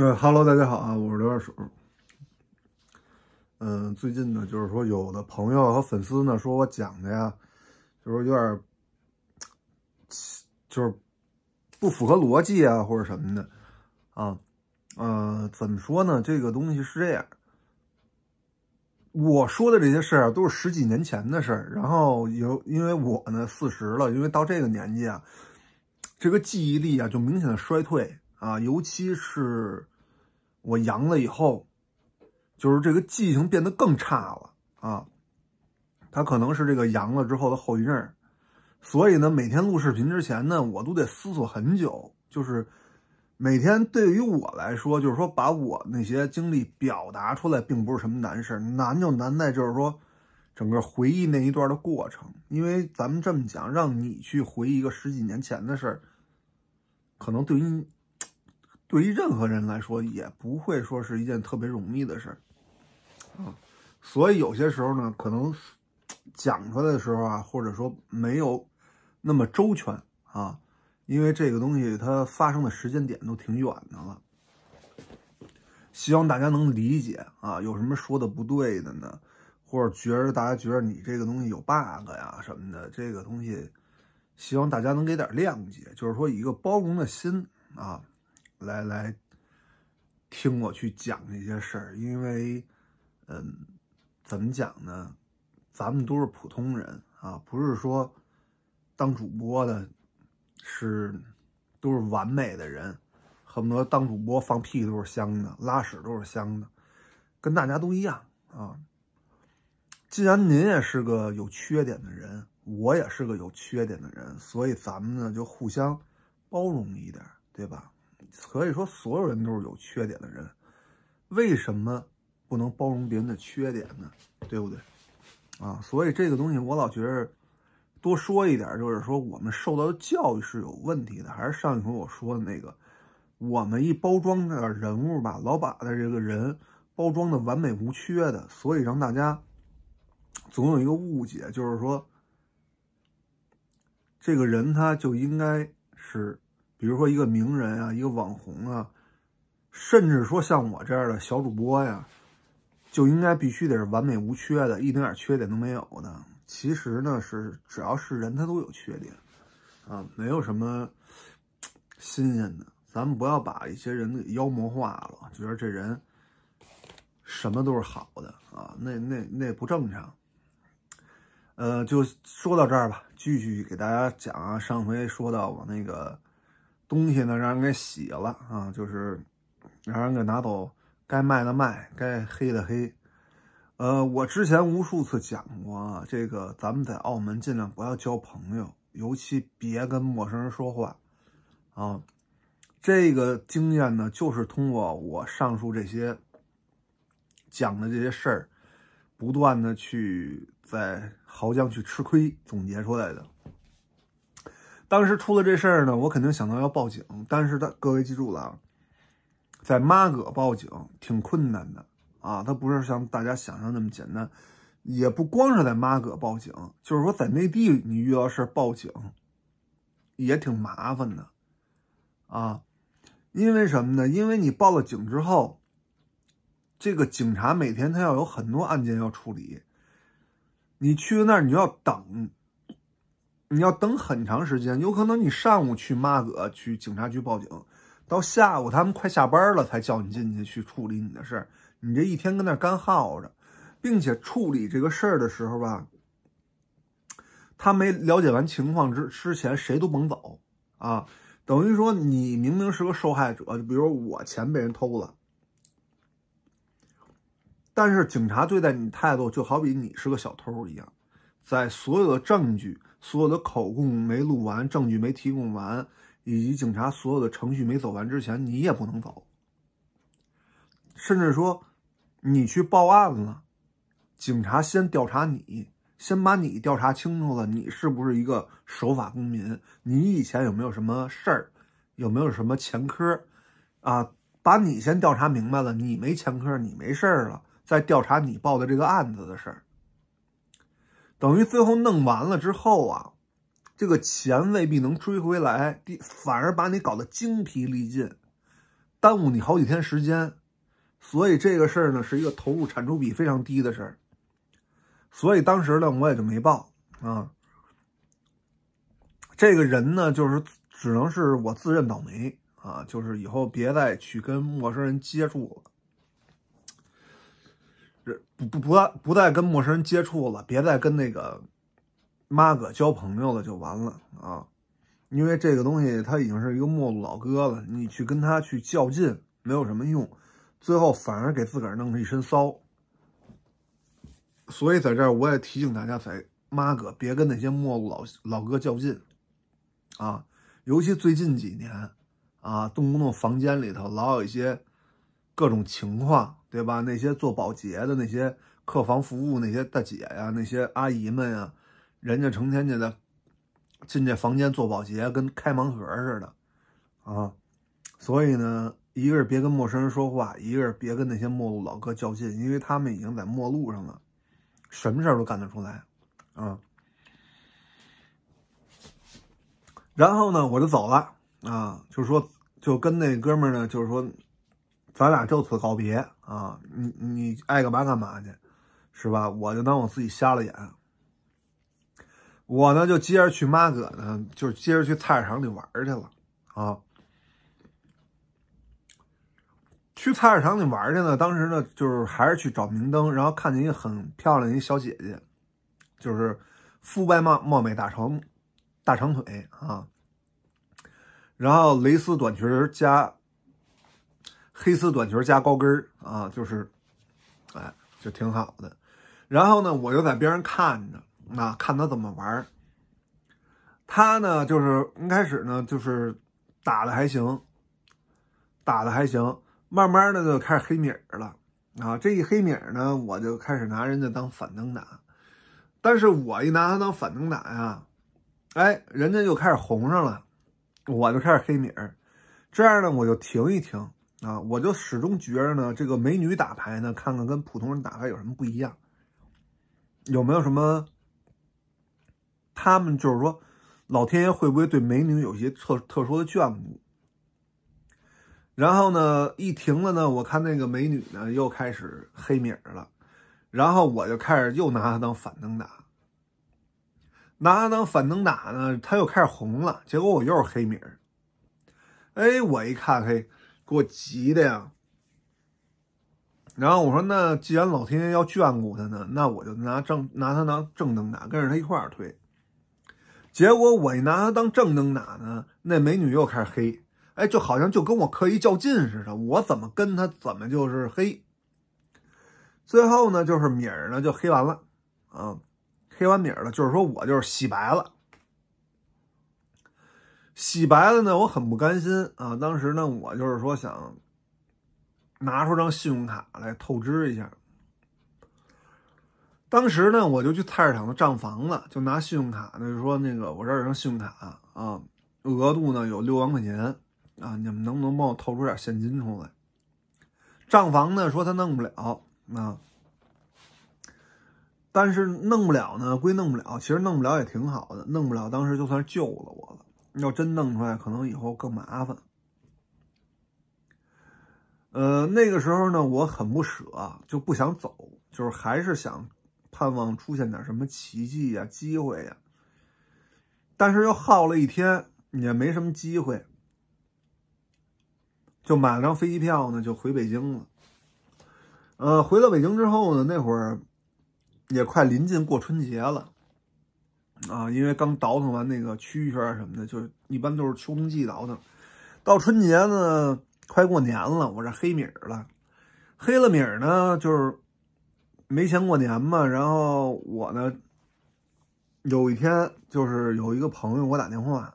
呃哈喽，大家好啊，我是刘二手。嗯，最近呢，就是说有的朋友和粉丝呢，说我讲的呀，就是有点，就是不符合逻辑啊，或者什么的，啊，呃，怎么说呢？这个东西是这样，我说的这些事儿都是十几年前的事儿，然后有因为我呢四十了，因为到这个年纪啊，这个记忆力啊就明显的衰退啊，尤其是。我阳了以后，就是这个记性变得更差了啊。他可能是这个阳了之后的后遗症，所以呢，每天录视频之前呢，我都得思索很久。就是每天对于我来说，就是说把我那些经历表达出来，并不是什么难事，难就难在就是说整个回忆那一段的过程。因为咱们这么讲，让你去回忆一个十几年前的事儿，可能对于对于任何人来说，也不会说是一件特别容易的事儿啊，所以有些时候呢，可能讲出来的时候啊，或者说没有那么周全啊，因为这个东西它发生的时间点都挺远的了。希望大家能理解啊，有什么说的不对的呢，或者觉着大家觉着你这个东西有 bug 呀什么的，这个东西希望大家能给点谅解，就是说一个包容的心啊。来来，听我去讲这些事儿，因为，嗯，怎么讲呢？咱们都是普通人啊，不是说当主播的，是都是完美的人，恨不得当主播放屁都是香的，拉屎都是香的，跟大家都一样啊。既然您也是个有缺点的人，我也是个有缺点的人，所以咱们呢就互相包容一点，对吧？可以说，所有人都是有缺点的人，为什么不能包容别人的缺点呢？对不对？啊，所以这个东西我老觉得，多说一点，就是说我们受到的教育是有问题的。还是上一回我说的那个，我们一包装的人物吧，老把的这个人包装的完美无缺的，所以让大家总有一个误解，就是说，这个人他就应该是。比如说一个名人啊，一个网红啊，甚至说像我这样的小主播呀，就应该必须得是完美无缺的，一丁点缺点都没有的。其实呢，是只要是人，他都有缺点，啊，没有什么新鲜的。咱们不要把一些人妖魔化了，觉得这人什么都是好的啊，那那那不正常。呃，就说到这儿吧，继续给大家讲啊，上回说到我那个。东西呢，让人给洗了啊！就是让人给拿走，该卖的卖，该黑的黑。呃，我之前无数次讲过，啊，这个咱们在澳门尽量不要交朋友，尤其别跟陌生人说话啊。这个经验呢，就是通过我上述这些讲的这些事儿，不断的去在濠江去吃亏总结出来的。当时出了这事儿呢，我肯定想到要报警，但是他各位记住了啊，在妈阁报警挺困难的啊，它不是像大家想象那么简单，也不光是在妈阁报警，就是说在内地你遇到事报警，也挺麻烦的，啊，因为什么呢？因为你报了警之后，这个警察每天他要有很多案件要处理，你去那儿，你要等。你要等很长时间，有可能你上午去妈个，去警察局报警，到下午他们快下班了才叫你进去去处理你的事儿。你这一天跟那干耗着，并且处理这个事儿的时候吧，他没了解完情况之之前谁都甭走啊。等于说你明明是个受害者，就比如我钱被人偷了，但是警察对待你态度就好比你是个小偷一样，在所有的证据。所有的口供没录完，证据没提供完，以及警察所有的程序没走完之前，你也不能走。甚至说，你去报案了，警察先调查你，先把你调查清楚了，你是不是一个守法公民？你以前有没有什么事儿？有没有什么前科？啊，把你先调查明白了，你没前科，你没事儿了，再调查你报的这个案子的事儿。等于最后弄完了之后啊，这个钱未必能追回来，反而把你搞得精疲力尽，耽误你好几天时间，所以这个事儿呢是一个投入产出比非常低的事儿，所以当时呢我也就没报啊。这个人呢就是只能是我自认倒霉啊，就是以后别再去跟陌生人接触了。不不不，再不再跟陌生人接触了，别再跟那个妈个交朋友了，就完了啊！因为这个东西他已经是一个陌路老哥了，你去跟他去较劲没有什么用，最后反而给自个儿弄了一身骚。所以在这儿我也提醒大家，在妈个别跟那些陌路老老哥较劲啊！尤其最近几年啊，动不动房间里头老有一些。各种情况，对吧？那些做保洁的、那些客房服务、那些大姐呀、那些阿姨们呀，人家成天就在进这房间做保洁，跟开盲盒似的啊。所以呢，一个是别跟陌生人说话，一个是别跟那些陌路老哥较劲，因为他们已经在陌路上了，什么事都干得出来啊。然后呢，我就走了啊，就是说，就跟那哥们儿呢，就是说。咱俩就此告别啊！你你爱干嘛干嘛去，是吧？我就当我自己瞎了眼。我呢就接着去妈哥呢，就接着去菜市场里玩去了啊。去菜市场里玩去呢，当时呢就是还是去找明灯，然后看见一个很漂亮的一小姐姐，就是肤白貌貌美大长，大长腿啊。然后蕾丝短裙加。黑丝短裙加高跟啊，就是，哎，就挺好的。然后呢，我就在边上看着，啊，看他怎么玩他呢，就是一开始呢，就是打的还行，打的还行，慢慢的就开始黑米了啊。这一黑米呢，我就开始拿人家当反蹬打，但是我一拿他当反蹬打呀，哎，人家就开始红上了，我就开始黑米这样呢，我就停一停。啊，我就始终觉着呢，这个美女打牌呢，看看跟普通人打牌有什么不一样，有没有什么？他们就是说，老天爷会不会对美女有些特特殊的眷顾？然后呢，一停了呢，我看那个美女呢又开始黑米了，然后我就开始又拿她当反灯打，拿她当反灯打呢，她又开始红了，结果我又是黑米哎，我一看嘿。给我急的呀！然后我说：“那既然老天爷要眷顾他呢，那我就拿正拿他当正灯打，跟着他一块儿推。”结果我一拿他当正灯打呢，那美女又开始黑，哎，就好像就跟我刻意较劲似的，我怎么跟他，怎么就是黑。最后呢，就是米儿呢就黑完了，啊，黑完米儿了，就是说我就是洗白了。洗白了呢，我很不甘心啊！当时呢，我就是说想拿出张信用卡来透支一下。当时呢，我就去菜市场的账房了，就拿信用卡，那就说那个我这儿有张信用卡啊，额度呢有六万块钱啊，你们能不能帮我透出点现金出来？账房呢说他弄不了啊，但是弄不了呢，归弄不了，其实弄不了也挺好的，弄不了当时就算救了我了。要真弄出来，可能以后更麻烦。呃，那个时候呢，我很不舍，就不想走，就是还是想盼望出现点什么奇迹呀、机会呀。但是又耗了一天，也没什么机会，就买了张飞机票呢，就回北京了。呃，回到北京之后呢，那会儿也快临近过春节了。啊，因为刚倒腾完那个蛐蛐儿什么的，就一般都是秋冬季倒腾，到春节呢，快过年了，我这黑米儿了，黑了米儿呢，就是没钱过年嘛。然后我呢，有一天就是有一个朋友，给我打电话，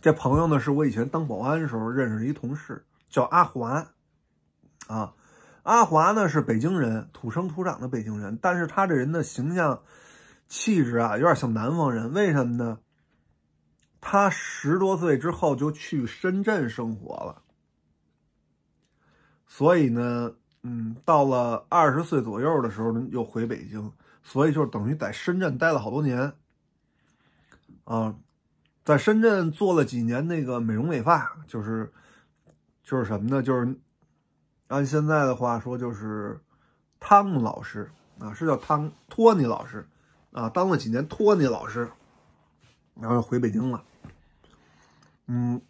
这朋友呢是我以前当保安的时候认识的一同事，叫阿华，啊，阿华呢是北京人，土生土长的北京人，但是他这人的形象。气质啊，有点像南方人，为什么呢？他十多岁之后就去深圳生活了，所以呢，嗯，到了二十岁左右的时候，又回北京，所以就等于在深圳待了好多年。啊，在深圳做了几年那个美容美发，就是，就是什么呢？就是按现在的话说，就是汤姆老师啊，是叫汤托尼老师。啊，当了几年托尼老师，然后回北京了。嗯，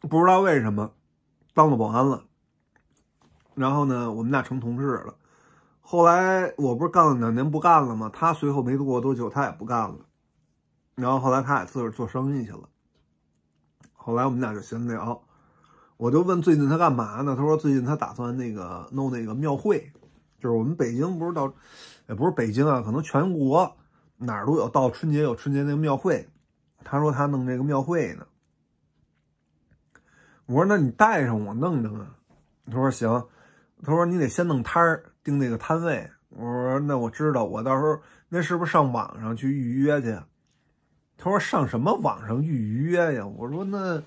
不知道为什么，当了保安了。然后呢，我们俩成同事了。后来我不是干了两年不干了吗？他随后没过多久，他也不干了。然后后来他也自个做生意去了。后来我们俩就闲聊，我就问最近他干嘛呢？他说最近他打算那个弄那个庙会，就是我们北京不是到，也不是北京啊，可能全国。哪儿都有，到春节有春节那个庙会，他说他弄这个庙会呢。我说那你带上我弄弄啊。他说行，他说你得先弄摊儿，定那个摊位。我说那我知道，我到时候那是不是上网上去预约去他说上什么网上预约呀？我说那，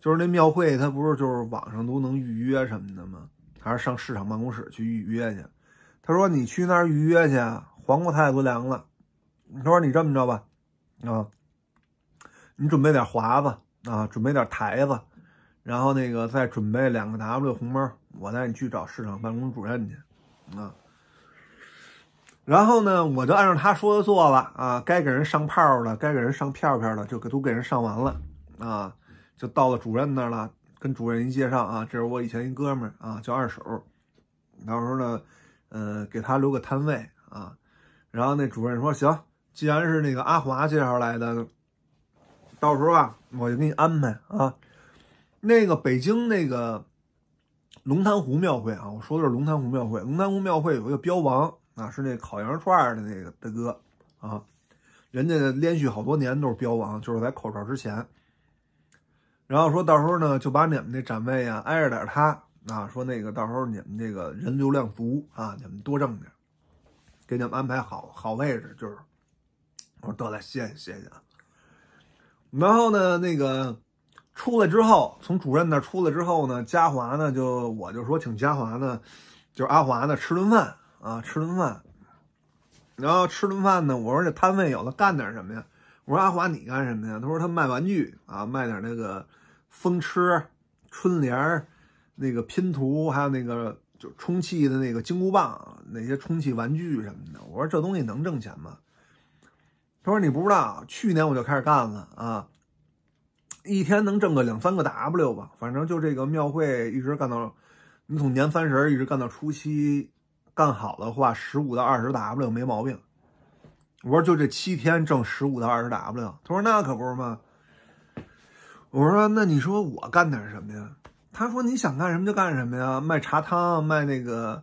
就是那庙会，他不是就是网上都能预约什么的吗？还是上市场办公室去预约去？他说你去那儿预约去，黄瓜菜都凉了。他说：“你这么着吧，啊，你准备点华子啊，准备点台子，然后那个再准备两个 W 红包，我带你去找市场办公主任去，啊。然后呢，我就按照他说的做了啊，该给人上炮的，该给人上片片的，就给都给人上完了啊，就到了主任那了，跟主任一介绍啊，这是我以前一哥们儿啊，叫二手，到时候呢，呃，给他留个摊位啊。然后那主任说行。”既然是那个阿华介绍来的，到时候啊，我就给你安排啊。那个北京那个龙潭湖庙会啊，我说的是龙潭湖庙会。龙潭湖庙会有一个标王啊，是那烤羊肉串的那个大哥啊，人家连续好多年都是标王，就是在口罩之前。然后说到时候呢，就把你们那展位啊挨着点他啊，说那个到时候你们这个人流量足啊，你们多挣点，给你们安排好好位置，就是。我说得了，谢谢谢谢啊。然后呢，那个出来之后，从主任那出来之后呢，嘉华呢就我就说请嘉华呢，就是阿华呢吃顿饭啊，吃顿饭。然后吃顿饭呢，我说这摊位有的干点什么呀？我说阿华你干什么呀？他说他卖玩具啊，卖点那个风车、春联儿、那个拼图，还有那个就充气的那个金箍棒，那些充气玩具什么的。我说这东西能挣钱吗？他说：“你不知道，去年我就开始干了啊，一天能挣个两三个 W 吧。反正就这个庙会，一直干到你从年三十一直干到初七，干好的话，十五到二十 W 没毛病。”我说：“就这七天挣十五到二十 W？” 他说：“那可不是吗？”我说：“那你说我干点什么呀？”他说：“你想干什么就干什么呀，卖茶汤，卖那个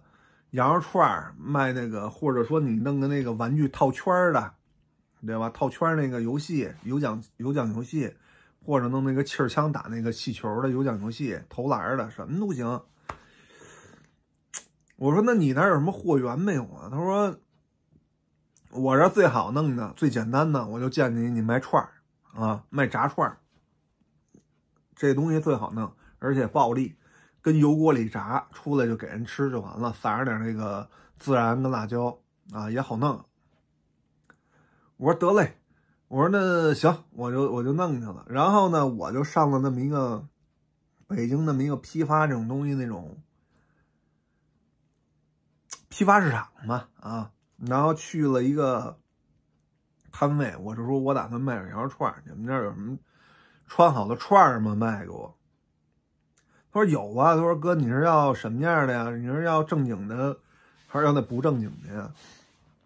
羊肉串儿，卖那个，或者说你弄个那个玩具套圈儿的。”对吧？套圈那个游戏有奖有奖游戏，或者弄那个气儿枪打那个气球的有奖游戏，投篮的什么都行。我说那你那有什么货源没有啊？他说我这最好弄的最简单的，我就建议你卖串儿啊，卖炸串儿。这东西最好弄，而且暴利，跟油锅里炸出来就给人吃就完了，撒上点那个孜然跟辣椒啊也好弄。我说得嘞，我说那行，我就我就弄去了。然后呢，我就上了那么一个北京那么一个批发这种东西那种批发市场嘛啊，然后去了一个摊位，我就说我打算卖羊肉串你们那儿有什么串好的串吗？卖给我。他说有啊，他说哥你是要什么样的呀？你是要正经的，还是要那不正经的呀？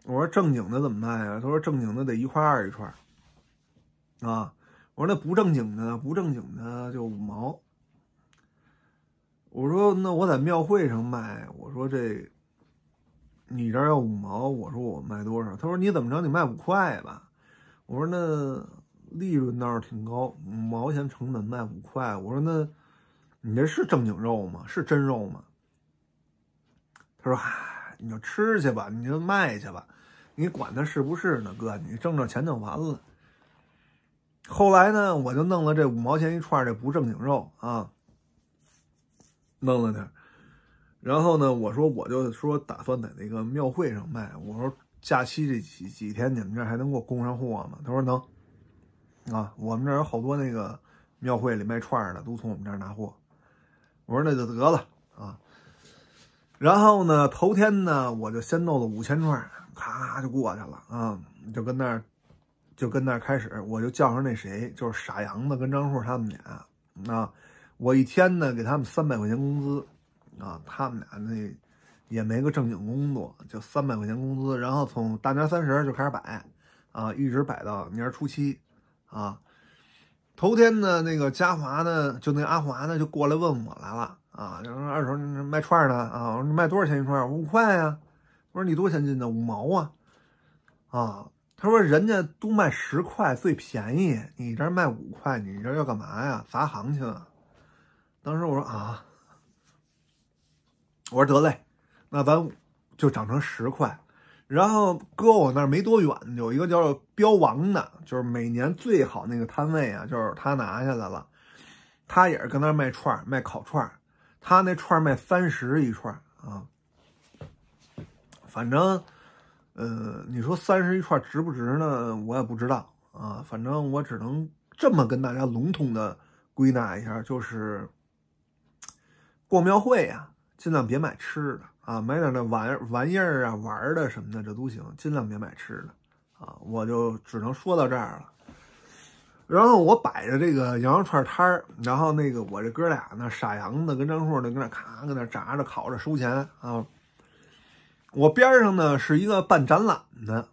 我说正经的怎么卖啊？他说正经的得一块二一串，啊，我说那不正经的，不正经的就五毛。我说那我在庙会上卖，我说这，你这要五毛，我说我卖多少？他说你怎么着你卖五块吧。我说那利润倒是挺高，五毛钱成本卖五块。我说那，你这是正经肉吗？是真肉吗？他说，你就吃去吧，你就卖去吧。你管他是不是呢，哥，你挣着钱就完了。后来呢，我就弄了这五毛钱一串这不正经肉啊，弄了点儿。然后呢，我说我就说打算在那个庙会上卖。我说假期这几几天你们这还能给我供上货吗？他说能。啊，我们这有好多那个庙会里卖串的都从我们这儿拿货。我说那就得了啊。然后呢，头天呢，我就先弄了五千串，咔就过去了啊，就跟那儿，就跟那儿开始，我就叫上那谁，就是傻杨子跟张硕他们俩啊，我一天呢给他们三百块钱工资啊，他们俩那也没个正经工作，就三百块钱工资，然后从大年三十就开始摆啊，一直摆到年初七啊，头天呢那个嘉华呢，就那阿华呢就过来问我来了。啊，二手卖串儿呢啊，我说你卖多少钱一串？五块啊，我说你多少钱进的？五毛啊，啊，他说人家都卖十块最便宜，你这卖五块，你这要干嘛呀？砸行情啊！当时我说啊，我说得嘞，那咱就涨成十块。然后搁我那儿没多远，有一个叫标王的，就是每年最好那个摊位啊，就是他拿下来了。他也是搁那卖串儿，卖烤串儿。他那串卖三十一串啊，反正，呃，你说三十一串值不值呢？我也不知道啊。反正我只能这么跟大家笼统的归纳一下，就是，逛庙会啊，尽量别买吃的啊，买点那玩玩意儿啊、玩的什么的，这都行，尽量别买吃的啊。我就只能说到这儿了。然后我摆着这个羊肉串摊儿，然后那个我这哥俩呢，傻洋子跟张硕呢，搁那咔搁那炸着烤着收钱啊。我边上呢是一个办展览的，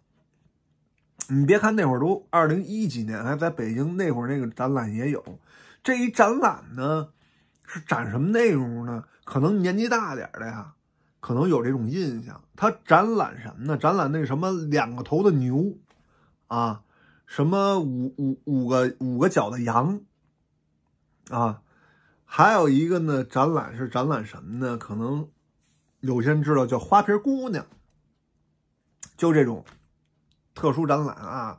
你别看那会儿都二零一几年还在北京，那会儿那个展览也有。这一展览呢，是展什么内容呢？可能年纪大点的呀，可能有这种印象。他展览什么呢？展览那什么两个头的牛啊。什么五五五个五个角的羊，啊，还有一个呢？展览是展览什么呢？可能有些人知道叫花瓶姑娘，就这种特殊展览啊，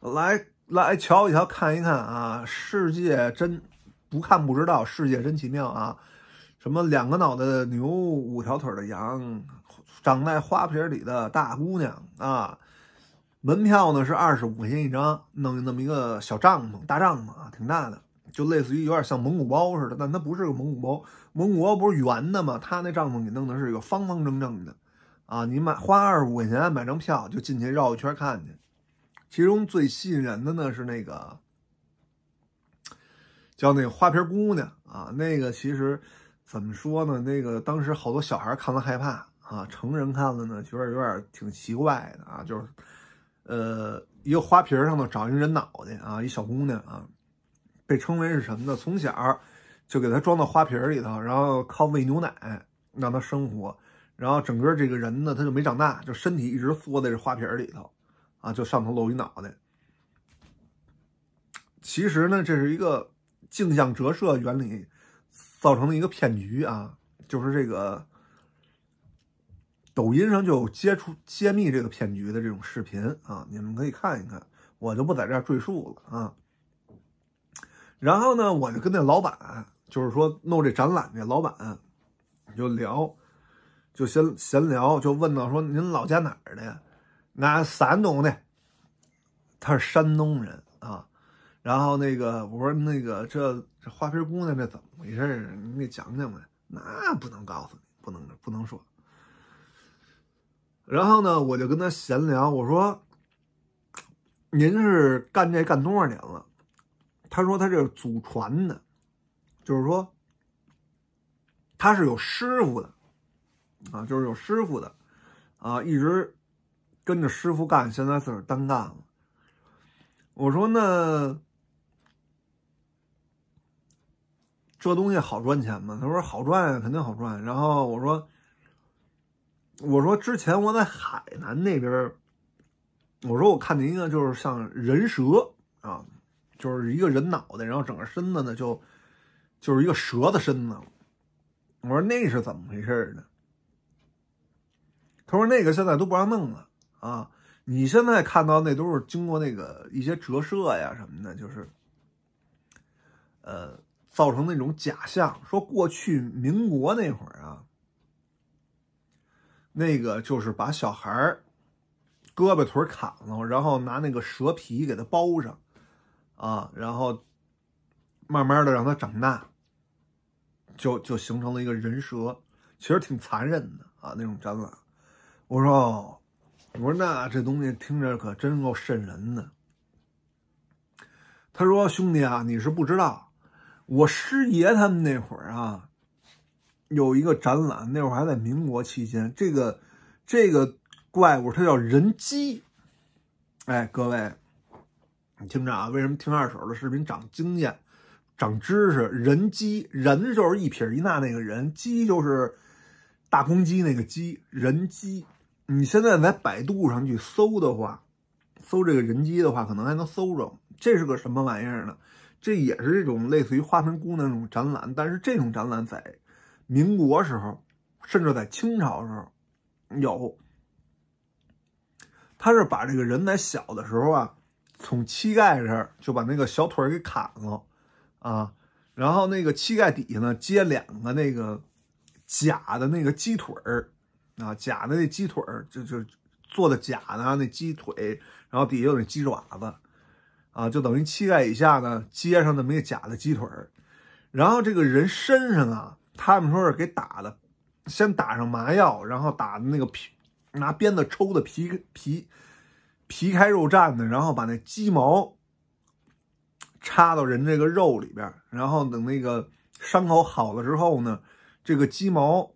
来来瞧一瞧看一看啊，世界真不看不知道，世界真奇妙啊！什么两个脑袋的牛，五条腿的羊，长在花瓶里的大姑娘啊！门票呢是二十五块钱一张，弄那么一个小帐篷，大帐篷啊，挺大的，就类似于有点像蒙古包似的，但它不是个蒙古包，蒙古包不是圆的吗？它那帐篷给弄的是一个方方正正的，啊，你买花二十五块钱买张票就进去绕一圈看去。其中最吸引人的呢是那个叫那个花瓶姑娘啊，那个其实怎么说呢？那个当时好多小孩看了害怕啊，成人看了呢觉得有点挺奇怪的啊，就是。呃，一个花瓶上头长一个人脑袋啊，一小姑娘啊，被称为是什么呢？从小就给她装到花瓶里头，然后靠喂牛奶让她生活，然后整个这个人呢，他就没长大，就身体一直缩在这花瓶里头啊，就上头露一脑袋。其实呢，这是一个镜像折射原理造成的一个骗局啊，就是这个。抖音上就有揭出揭秘这个骗局的这种视频啊，你们可以看一看，我就不在这儿赘述了啊。然后呢，我就跟那老板，就是说弄这展览的老板，就聊，就先闲聊，就问到说：“您老家哪儿的呀？”“那山东的。”他是山东人啊。然后那个我说：“那个这这花瓶姑娘这怎么回事你给讲讲呗。”“那不能告诉你，不能不能说。”然后呢，我就跟他闲聊，我说：“您是干这干多少年了？”他说：“他这是祖传的，就是说他是有师傅的，啊，就是有师傅的，啊，一直跟着师傅干，现在自个单干了。”我说：“那这东西好赚钱吗？”他说：“好赚肯定好赚。”然后我说。我说之前我在海南那边，我说我看见一个就是像人蛇啊，就是一个人脑袋，然后整个身子呢就就是一个蛇的身子。我说那是怎么回事呢？他说那个现在都不让弄了啊！你现在看到那都是经过那个一些折射呀什么的，就是呃造成那种假象。说过去民国那会儿啊。那个就是把小孩儿胳膊腿砍了，然后拿那个蛇皮给他包上，啊，然后慢慢的让他长大，就就形成了一个人蛇，其实挺残忍的啊那种展览。我说，我说那这东西听着可真够瘆人的。他说，兄弟啊，你是不知道，我师爷他们那会儿啊。有一个展览，那会儿还在民国期间。这个，这个怪物它叫人机。哎，各位，你听着啊，为什么听二手的视频长经验、长知识？人机，人就是一撇一捺那个人，机就是大公鸡那个鸡。人机，你现在在百度上去搜的话，搜这个人机的话，可能还能搜着。这是个什么玩意儿呢？这也是这种类似于《花盆姑那种展览，但是这种展览在。民国时候，甚至在清朝时候，有，他是把这个人，在小的时候啊，从膝盖这儿就把那个小腿给砍了，啊，然后那个膝盖底下呢接两个那个假的那个鸡腿儿，啊，假的那鸡腿儿就就做的假的那鸡腿，然后底下有那鸡爪子，啊，就等于膝盖以下呢接上那么个假的鸡腿儿，然后这个人身上啊。他们说是给打的，先打上麻药，然后打的那个皮拿鞭子抽的皮皮皮开肉绽的，然后把那鸡毛插到人这个肉里边，然后等那个伤口好了之后呢，这个鸡毛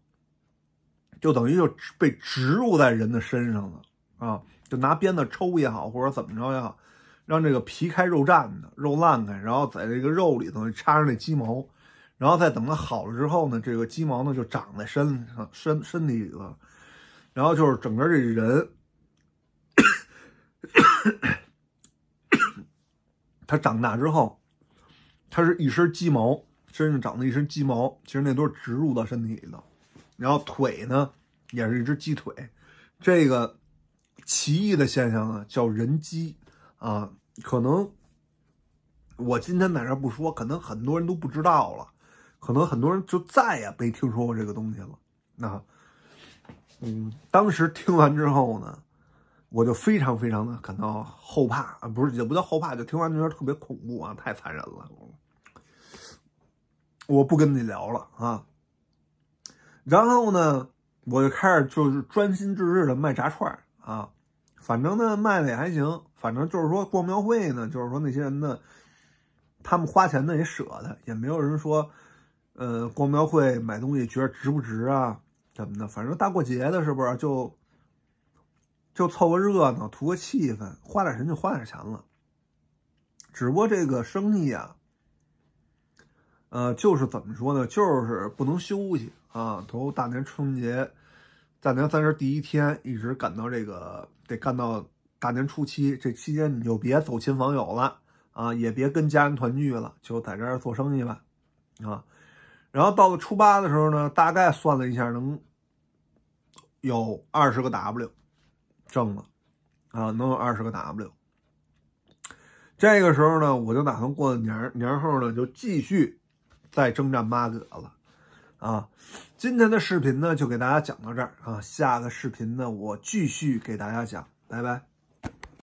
就等于就被植入在人的身上了啊！就拿鞭子抽也好，或者怎么着也好，让这个皮开肉绽的肉烂开，然后在这个肉里头插上那鸡毛。然后再等它好了之后呢，这个鸡毛呢就长在身上身身体里了。然后就是整个这人，他长大之后，他是一身鸡毛，身上长的一身鸡毛。其实那都是植入到身体里的，然后腿呢，也是一只鸡腿。这个奇异的现象呢，叫人鸡啊。可能我今天在这不说，可能很多人都不知道了。可能很多人就再也没听说过这个东西了。那，嗯，当时听完之后呢，我就非常非常的感到后怕啊，不是也不叫后怕，就听完觉得特别恐怖啊，太残忍了。我不跟你聊了啊。然后呢，我就开始就是专心致志的卖炸串儿啊，反正呢卖的也还行，反正就是说逛庙会呢，就是说那些人呢，他们花钱呢也舍得，也没有人说。呃，逛庙会买东西觉得值不值啊？怎么的？反正大过节的，是不是就就凑个热闹，图个气氛，花点钱就花点钱了。只不过这个生意啊，呃，就是怎么说呢？就是不能休息啊。从大年春节、大年三十第一天，一直干到这个得干到大年初七。这期间你就别走亲访友了啊，也别跟家人团聚了，就在这儿做生意吧，啊。然后到了初八的时候呢，大概算了一下，能有二十个 W 挣了啊，能有二十个 W。这个时候呢，我就打算过了年年后呢，就继续再征战八哥了啊。今天的视频呢，就给大家讲到这儿啊，下个视频呢，我继续给大家讲，拜拜。